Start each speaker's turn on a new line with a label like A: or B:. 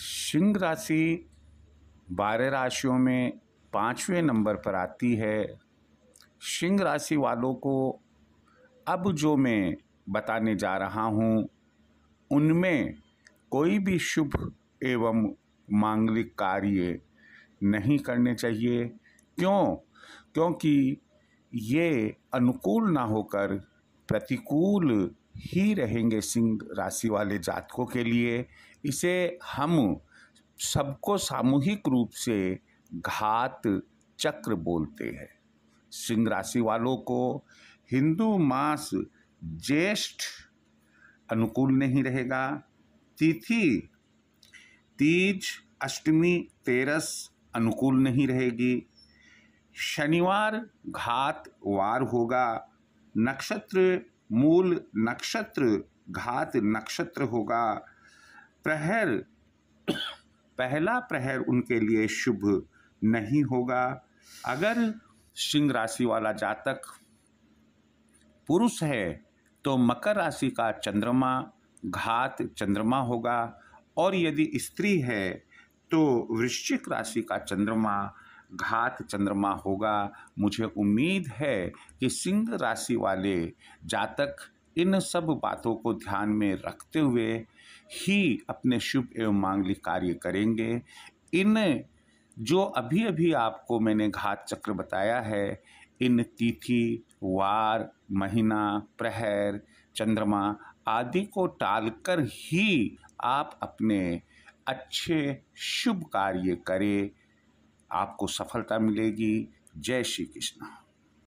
A: सिंह राशि बारह राशियों में पाँचवें नंबर पर आती है सिंह राशि वालों को अब जो मैं बताने जा रहा हूँ उनमें कोई भी शुभ एवं मांगलिक कार्य नहीं करने चाहिए क्यों क्योंकि ये अनुकूल ना होकर प्रतिकूल ही रहेंगे सिंह राशि वाले जातकों के लिए इसे हम सबको सामूहिक रूप से घात चक्र बोलते हैं सिंह राशि वालों को हिंदू मास ज्येष्ठ अनुकूल नहीं रहेगा तिथि तीज अष्टमी तेरस अनुकूल नहीं रहेगी शनिवार घात वार होगा नक्षत्र मूल नक्षत्र घात नक्षत्र होगा प्रहर पहला प्रहर उनके लिए शुभ नहीं होगा अगर सिंह राशि वाला जातक पुरुष है तो मकर राशि का चंद्रमा घात चंद्रमा होगा और यदि स्त्री है तो वृश्चिक राशि का चंद्रमा घात चंद्रमा होगा मुझे उम्मीद है कि सिंह राशि वाले जातक इन सब बातों को ध्यान में रखते हुए ही अपने शुभ एवं मांगलिक कार्य करेंगे इन जो अभी अभी आपको मैंने घात चक्र बताया है इन तिथि वार महीना प्रहर चंद्रमा आदि को टालकर ही आप अपने अच्छे शुभ कार्य करें आपको सफलता मिलेगी जय श्री कृष्ण